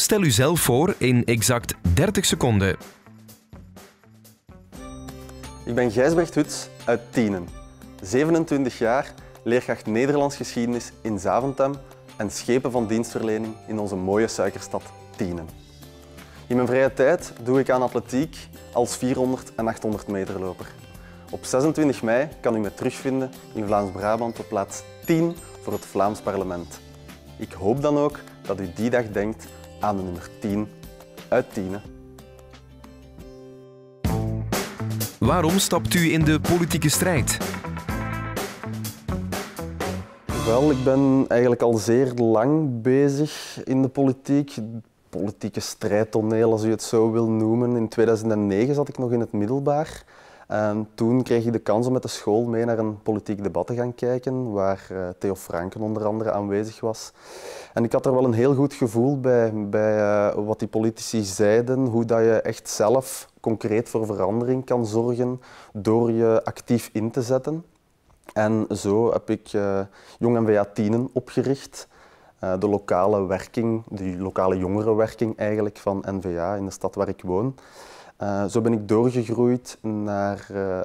Stel u zelf voor in exact 30 seconden. Ik ben Gijsbrecht Huts uit Tienen, 27 jaar, leerkracht Nederlands geschiedenis in Zaventem en schepen van dienstverlening in onze mooie suikerstad Tienen. In mijn vrije tijd doe ik aan atletiek als 400 en 800 meter loper. Op 26 mei kan u me terugvinden in Vlaams-Brabant op plaats 10 voor het Vlaams parlement. Ik hoop dan ook dat u die dag denkt aan de nummer 10 uit Tienen. Waarom stapt u in de politieke strijd? Wel, ik ben eigenlijk al zeer lang bezig in de politiek. Politieke strijdtoneel, als u het zo wil noemen. In 2009 zat ik nog in het middelbaar. En ehm, toen kreeg ik de kans om met de school mee naar een politiek debat te gaan kijken, waar eh, Theo Franken onder andere aanwezig was. En ik had er wel een heel goed gevoel bij, bij eh, wat die politici zeiden, hoe dat je echt zelf concreet voor verandering kan zorgen door je actief in te zetten. En zo heb ik eh, Jong NVA Tienen opgericht. de lokale werking, de lokale jongerenwerking eigenlijk van NVA in de stad waar ik woon. Eh, zo ben ik doorgegroeid naar eh,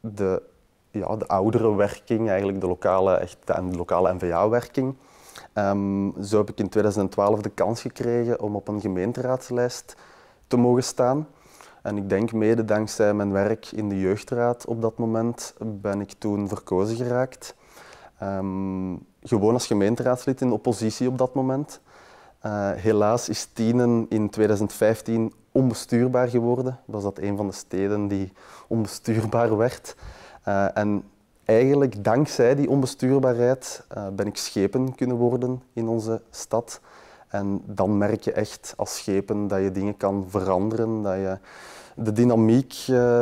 de, ja, de oudere werking, eigenlijk de lokale, echt de, lokale NVA-werking. Ehm, zo heb ik in 2012 de kans gekregen om op een gemeenteraadslijst te mogen staan. En ik denk mede dankzij mijn werk in de jeugdraad op dat moment ben ik toen verkozen geraakt. Ehm, gewoon als gemeenteraadslid in oppositie op dat moment. Eh, helaas is Tienen in 2015 onbestuurbaar geworden. Was dat een van de steden die onbestuurbaar werd. Eh, en eigenlijk dankzij die onbestuurbaarheid eh, ben ik schepen kunnen worden in onze stad. En dan merk je echt als schepen dat je dingen kan veranderen, dat je de dynamiek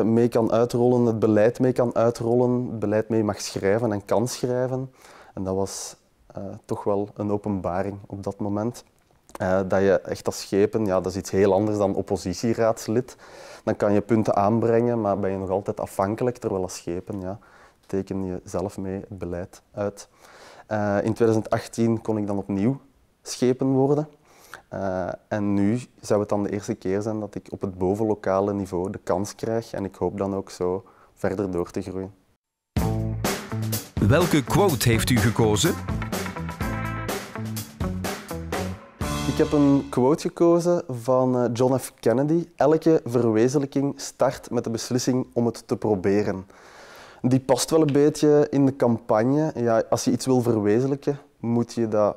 mee kan uitrollen, het beleid mee kan uitrollen, het beleid mee mag schrijven en kan schrijven. En dat was toch wel een openbaring op dat moment. Eh, dat je echt als schepen, ja, dat is iets heel anders dan oppositieraadslid. Dan kan je punten aanbrengen, maar ben je nog altijd afhankelijk. Terwijl als schepen, ja, teken je zelf mee het beleid uit. Eh, in 2018 kon ik dan opnieuw schepen worden. Eh, en nu zou het dan de eerste keer zijn dat ik op het bovenlokale niveau de kans krijg. En ik hoop dan ook zo verder door te groeien. Welke quote heeft u gekozen? Ik heb een quote gekozen van eh, John F. Kennedy. Elke verwezenlijking start met de beslissing om het te proberen. Die past wel een beetje in de campagne. Ja, als je iets wil verwezenlijken, moet je dat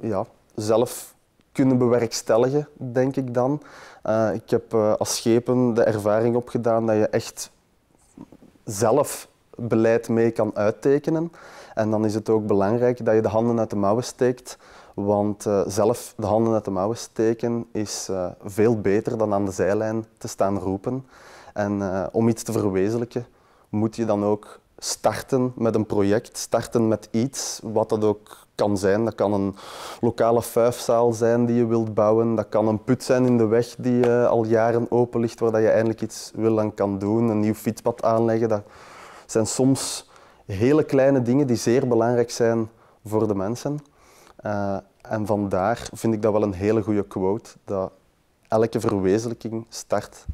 ja, zelf kunnen bewerkstelligen, denk ik dan. Eh, ik heb eh, als schepen de ervaring opgedaan dat je echt zelf beleid mee kan uittekenen. En dan is het ook belangrijk dat je de handen uit de mouwen steekt want eh, zelf de handen uit de mouwen steken is eh, veel beter dan aan de zijlijn te staan roepen. En eh, om iets te verwezenlijken moet je dan ook starten met een project, starten met iets, wat dat ook kan zijn. Dat kan een lokale fuifzaal zijn die je wilt bouwen, dat kan een put zijn in de weg die al jaren open ligt, waar dat je eindelijk iets wil en kan doen, een nieuw fietspad aanleggen. Dat zijn soms hele kleine dingen die zeer belangrijk zijn voor de mensen. En vandaar vind ik dat wel een hele goede quote, dat elke verwezenlijking start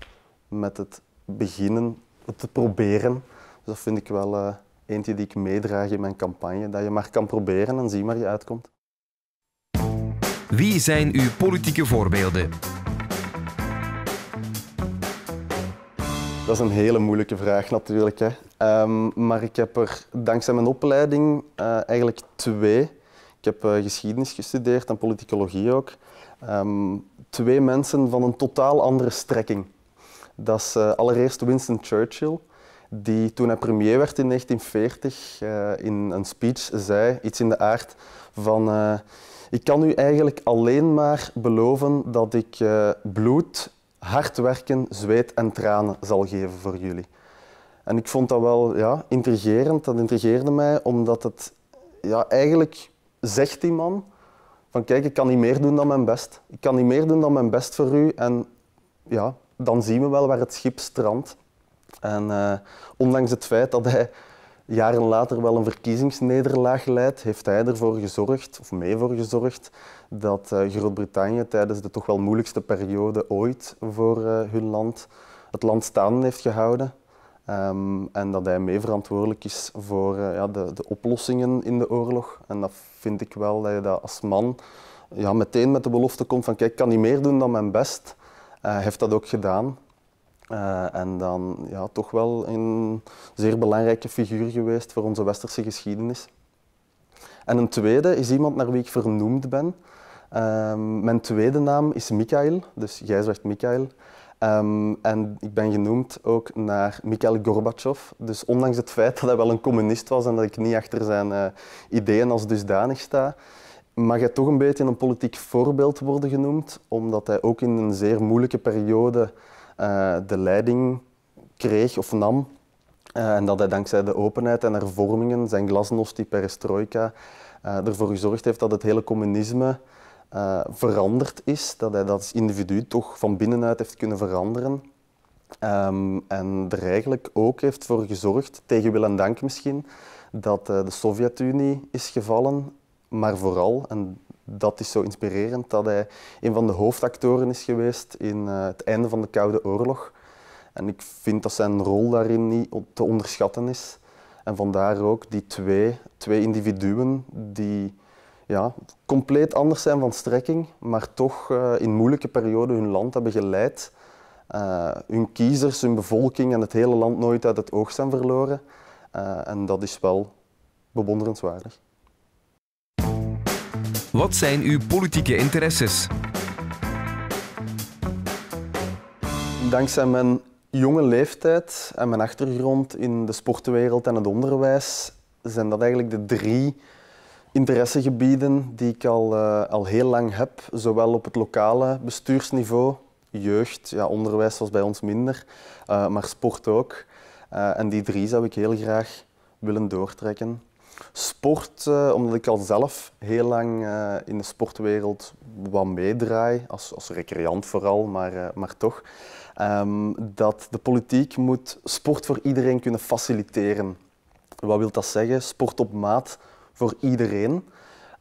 met het beginnen, het te proberen. Dus dat vind ik wel eh, eentje die ik meedraag in mijn campagne, dat je maar kan proberen en zie waar je uitkomt. Wie zijn uw politieke voorbeelden? Dat is een hele moeilijke vraag natuurlijk. Hè. Ehm, maar ik heb er dankzij mijn opleiding eh, eigenlijk twee. Ik heb eh, geschiedenis gestudeerd en politicologie ook. Ehm, twee mensen van een totaal andere strekking. Dat is eh, allereerst Winston Churchill, die toen hij premier werd in 1940 eh, in een speech zei iets in de aard van ik kan u eigenlijk alleen maar beloven dat ik bloed, hard werken, zweet en tranen zal geven voor jullie. En ik vond dat wel ja, intrigerend, dat intrigeerde mij, omdat het ja, eigenlijk zegt die man van kijk, ik kan niet meer doen dan mijn best. Ik kan niet meer doen dan mijn best voor u. En ja, dan zien we wel waar het schip strandt. En eh, ondanks het feit dat hij jaren later wel een verkiezingsnederlaag leidt, heeft hij ervoor gezorgd, of mee voor gezorgd, dat eh, Groot-Brittannië tijdens de toch wel moeilijkste periode ooit voor eh, hun land het land staan heeft gehouden. Ehm, en dat hij mee verantwoordelijk is voor eh, ja, de, de, oplossingen in de oorlog. En dat vind ik wel dat je dat als man ja, meteen met de belofte komt van kijk, ik kan niet meer doen dan mijn best. Eh, hij heeft dat ook gedaan. Eh, en dan ja, toch wel een zeer belangrijke figuur geweest voor onze westerse geschiedenis. En een tweede is iemand naar wie ik vernoemd ben. Ehm, mijn tweede naam is Mikhail, dus jij zegt Mikhail. Ehm, en ik ben genoemd ook naar Mikhail Gorbachev. Dus ondanks het feit dat hij wel een communist was en dat ik niet achter zijn eh, ideeën als dusdanig sta, mag hij toch een beetje een politiek voorbeeld worden genoemd, omdat hij ook in een zeer moeilijke periode eh, de leiding kreeg of nam. Eh, en dat hij dankzij de openheid en hervormingen, zijn glasnost, die perestroika, ervoor gezorgd heeft dat het hele communisme eh, veranderd is, dat hij dat individu toch van binnenuit heeft kunnen veranderen. Ehm, en er eigenlijk ook heeft voor gezorgd, tegen wil en dank misschien, dat eh, de Sovjet-Unie is gevallen, maar vooral, en dat is zo inspirerend, dat hij een van de hoofdactoren is geweest in eh, het einde van de Koude Oorlog. En ik vind dat zijn rol daarin niet te onderschatten is. En vandaar ook die twee, twee individuen die ja, compleet anders zijn van strekking, maar toch eh, in moeilijke perioden hun land hebben geleid. Eh, hun kiezers, hun bevolking en het hele land nooit uit het oog zijn verloren. Eh, en dat is wel bewonderenswaardig. Wat zijn uw politieke interesses? Dankzij mijn jonge leeftijd en mijn achtergrond in de sportenwereld en het onderwijs zijn dat eigenlijk de drie interessegebieden die ik al, eh, al heel lang heb, zowel op het lokale bestuursniveau, jeugd, ja, onderwijs was bij ons minder, eh, maar sport ook. Eh, en die drie zou ik heel graag willen doortrekken. Sport, omdat ik al zelf heel lang in de sportwereld wat meedraai, als, als recreant vooral, maar, maar toch, ehm, dat de politiek moet sport voor iedereen kunnen faciliteren. Wat wil dat zeggen? Sport op maat voor iedereen.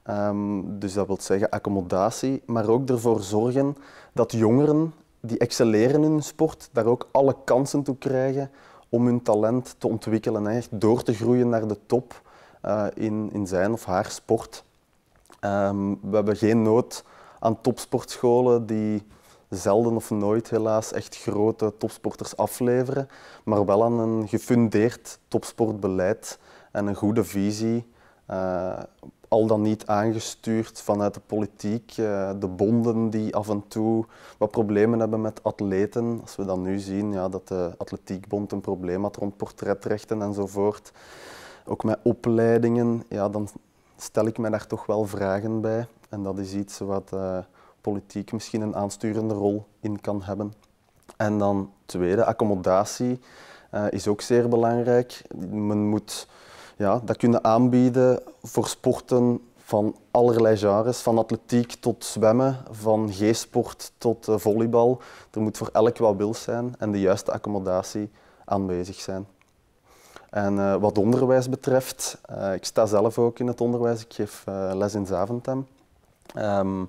Ehm, dus dat wil zeggen accommodatie, maar ook ervoor zorgen dat jongeren die excelleren in hun sport, daar ook alle kansen toe krijgen om hun talent te ontwikkelen. Echt door te groeien naar de top eh, in, in zijn of haar sport. Ehm, we hebben geen nood aan topsportscholen die zelden of nooit helaas echt grote topsporters afleveren, maar wel aan een gefundeerd topsportbeleid en een goede visie eh, al dan niet aangestuurd vanuit de politiek, eh, de bonden die af en toe wat problemen hebben met atleten. Als we dan nu zien ja, dat de atletiekbond een probleem had rond portretrechten enzovoort, ook met opleidingen, ja, dan stel ik mij daar toch wel vragen bij. En dat is iets wat uh, politiek misschien een aansturende rol in kan hebben. En dan tweede, accommodatie is ook zeer belangrijk. Men moet ja, dat kunnen aanbieden voor sporten van allerlei genres, van atletiek tot zwemmen, van g tot eh, volleybal. Er moet voor elk wat wil zijn en de juiste accommodatie aanwezig zijn. En eh, wat onderwijs betreft, eh, ik sta zelf ook in het onderwijs, ik geef les in Zaventem. Ehm,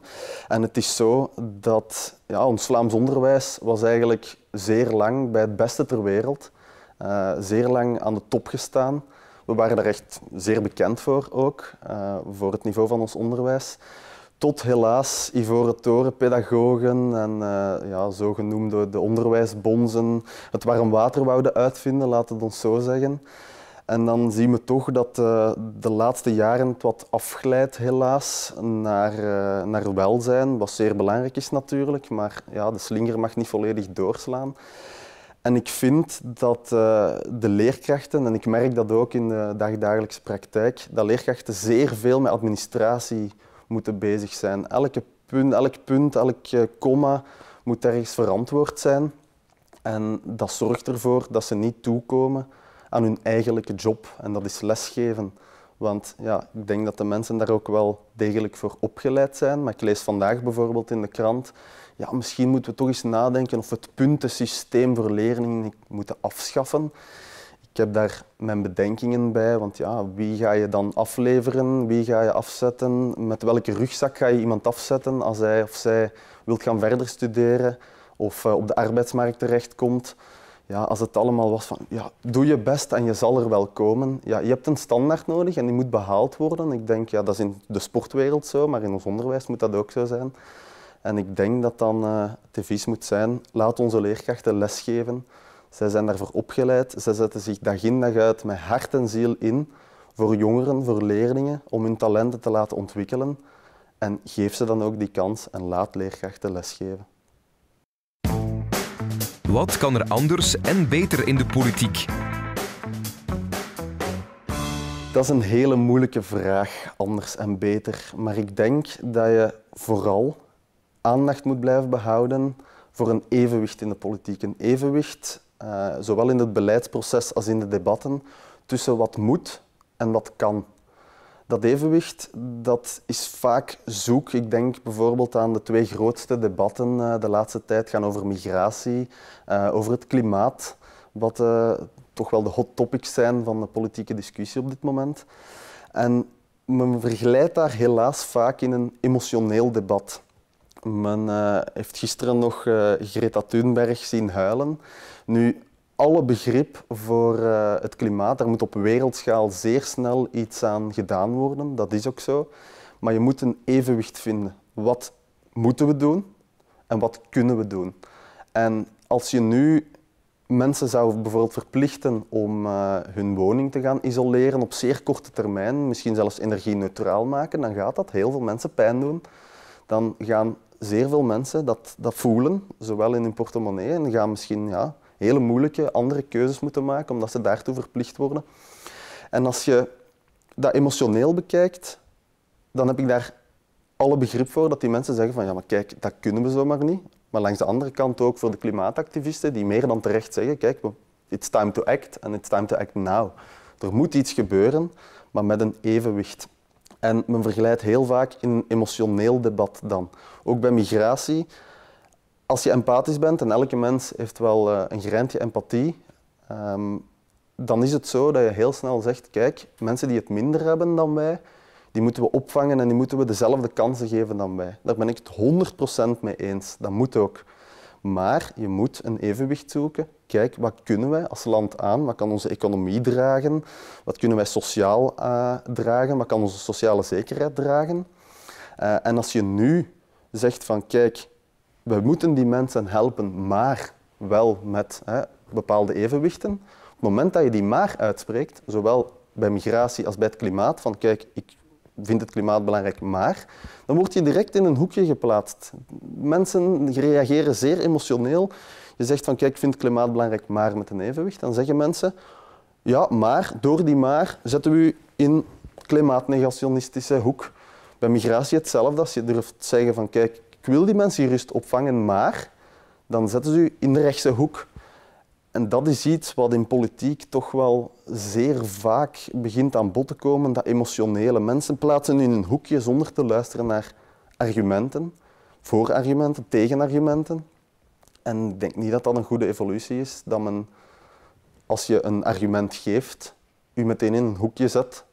en het is zo dat ja, ons Vlaams onderwijs was eigenlijk zeer lang bij het beste ter wereld, zeer lang aan de top gestaan. We waren daar echt zeer bekend voor ook, eh, voor het niveau van ons onderwijs. Tot helaas Ivoren Torenpedagogen en eh, ja, zogenoemde de onderwijsbonzen het warm water wouden uitvinden, laten het ons zo zeggen. En dan zien we toch dat eh, de laatste jaren het wat afglijdt, helaas, naar, uh, naar welzijn, wat zeer belangrijk is natuurlijk. Maar ja, de slinger mag niet volledig doorslaan. En ik vind dat eh, de leerkrachten, en ik merk dat ook in de dagdagelijkse praktijk, dat leerkrachten zeer veel met administratie moeten bezig zijn. Elke punt, elk punt, elk comma eh, moet ergens verantwoord zijn. En dat zorgt ervoor dat ze niet toekomen aan hun eigenlijke job, en dat is lesgeven. Want ja, ik denk dat de mensen daar ook wel degelijk voor opgeleid zijn. Maar ik lees vandaag bijvoorbeeld in de krant, ja, misschien moeten we toch eens nadenken of we het puntensysteem voor leerlingen moeten afschaffen. Ik heb daar mijn bedenkingen bij, want ja, wie ga je dan afleveren? Wie ga je afzetten? Met welke rugzak ga je iemand afzetten als hij of zij wilt gaan verder studeren of eh, op de arbeidsmarkt terechtkomt? ja, als het allemaal was van ja, doe je best en je zal er wel komen. Ja, je hebt een standaard nodig en die moet behaald worden. Ik denk, ja, dat is in de sportwereld zo, maar in ons onderwijs moet dat ook zo zijn. En ik denk dat dan uh, vies moet zijn, laat onze leerkrachten lesgeven. Zij zijn daarvoor opgeleid. Zij zetten zich dag in dag uit met hart en ziel in voor jongeren, voor leerlingen, om hun talenten te laten ontwikkelen. En geef ze dan ook die kans en laat leerkrachten lesgeven. Wat kan er anders en beter in de politiek? Dat is een hele moeilijke vraag, anders en beter. Maar ik denk dat je vooral aandacht moet blijven behouden voor een evenwicht in de politiek. Een evenwicht, eh, zowel in het beleidsproces als in de debatten, tussen wat moet en wat kan. Dat evenwicht dat is vaak zoek. Ik denk bijvoorbeeld aan de twee grootste debatten eh, de laatste tijd gaan over migratie, eh, over het klimaat, wat eh, toch wel de hot topics zijn van de politieke discussie op dit moment. En men vergelijkt daar helaas vaak in een emotioneel debat. Men heeft gisteren nog Greta Thunberg zien huilen. Nu, alle begrip voor eh, het klimaat. Daar moet op wereldschaal zeer snel iets aan gedaan worden. Dat is ook zo. Maar je moet een evenwicht vinden. Wat moeten we doen en wat kunnen we doen? En als je nu mensen zou bijvoorbeeld verplichten om eh, hun woning te gaan isoleren op zeer korte termijn, misschien zelfs energie-neutraal maken, dan gaat dat heel veel mensen pijn doen. Dan gaan zeer veel mensen dat, dat voelen, zowel in hun portemonnee, en gaan misschien ja, hele moeilijke andere keuzes moeten maken, omdat ze daartoe verplicht worden. En als je dat emotioneel bekijkt, dan heb ik daar alle begrip voor dat die mensen zeggen van ja, maar kijk, dat kunnen we zomaar niet. Maar langs de andere kant ook voor de klimaatactivisten die meer dan terecht zeggen, kijk, it's time to act and it's time to act now. Er moet iets gebeuren, maar met een evenwicht. En men vergelijkt heel vaak in een emotioneel debat dan. Ook bij migratie als je empathisch bent, en elke mens heeft wel eh, een greintje empathie, ehm, dan is het zo dat je heel snel zegt, kijk, mensen die het minder hebben dan wij, die moeten we opvangen en die moeten we dezelfde kansen geven dan wij. Daar ben ik het 100% mee eens. Dat moet ook. Maar je moet een evenwicht zoeken. Kijk, wat kunnen wij als land aan? Wat kan onze economie dragen? Wat kunnen wij sociaal eh, dragen? Wat kan onze sociale zekerheid dragen? Eh, en als je nu zegt van, kijk, we moeten die mensen helpen, maar wel met hè, bepaalde evenwichten. Op het moment dat je die maar uitspreekt, zowel bij migratie als bij het klimaat, van kijk, ik vind het klimaat belangrijk, maar dan word je direct in een hoekje geplaatst. Mensen reageren zeer emotioneel. Je zegt van kijk, ik vind het klimaat belangrijk, maar met een evenwicht. Dan zeggen mensen, ja, maar door die maar zetten we u in klimaatnegationistische hoek. Bij migratie hetzelfde. Als je durft zeggen van kijk, ik wil die mensen gerust opvangen, maar dan zetten ze u in de rechtse hoek. En dat is iets wat in politiek toch wel zeer vaak begint aan bod te komen, dat emotionele mensen plaatsen in een hoekje zonder te luisteren naar argumenten, voorargumenten, tegenargumenten. En ik denk niet dat dat een goede evolutie is, dat men als je een argument geeft, u meteen in een hoekje zet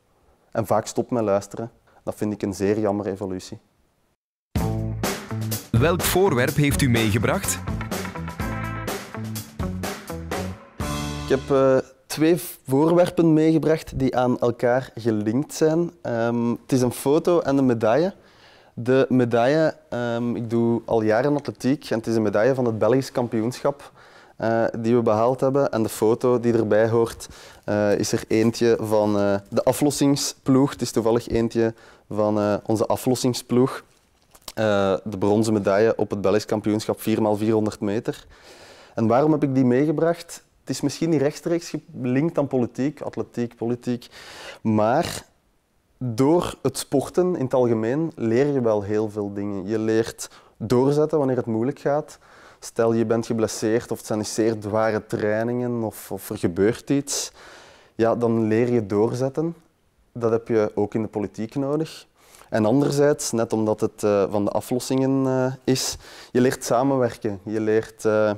en vaak stopt met luisteren. Dat vind ik een zeer jammer evolutie. Welk voorwerp heeft u meegebracht? Ik heb eh, twee voorwerpen meegebracht die aan elkaar gelinkt zijn. Ehm, het is een foto en een medaille. De medaille, ehm, ik doe al jaren atletiek en het is een medaille van het Belgisch kampioenschap eh, die we behaald hebben. En de foto die erbij hoort eh, is er eentje van de aflossingsploeg. Het is toevallig eentje van onze aflossingsploeg. Eh, de bronzen medaille op het Belgisch kampioenschap 4x400 meter. En waarom heb ik die meegebracht? Het is misschien niet rechtstreeks gelinkt aan politiek, atletiek, politiek, maar door het sporten in het algemeen leer je wel heel veel dingen. Je leert doorzetten wanneer het moeilijk gaat. Stel je bent geblesseerd of het zijn zeer zware trainingen of, of er gebeurt iets. Ja, dan leer je doorzetten. Dat heb je ook in de politiek nodig. En anderzijds, net omdat het eh, van de aflossingen eh, is, je leert samenwerken. Je leert eh,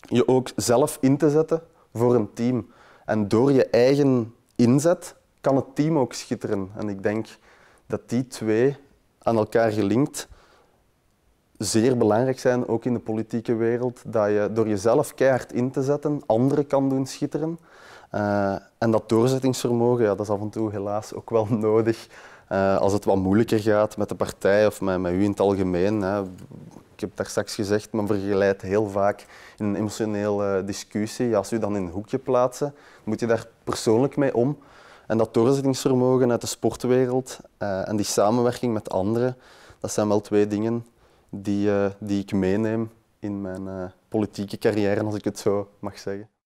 je ook zelf in te zetten voor een team. En door je eigen inzet kan het team ook schitteren. En ik denk dat die twee aan elkaar gelinkt zeer belangrijk zijn, ook in de politieke wereld, dat je door jezelf keihard in te zetten, anderen kan doen schitteren. en dat doorzettingsvermogen, ja, dat is af en toe helaas ook wel nodig eh, als het wat moeilijker gaat met de partij of met, met u in het algemeen. Hè. Ik heb daar straks gezegd, men vergelijkt heel vaak in een emotionele discussie. Als u dan in een hoekje plaatsen, moet je daar persoonlijk mee om. En dat doorzettingsvermogen uit de sportwereld eh, en die samenwerking met anderen, dat zijn wel twee dingen die, eh, die ik meeneem in mijn politieke carrière, als ik het zo mag zeggen.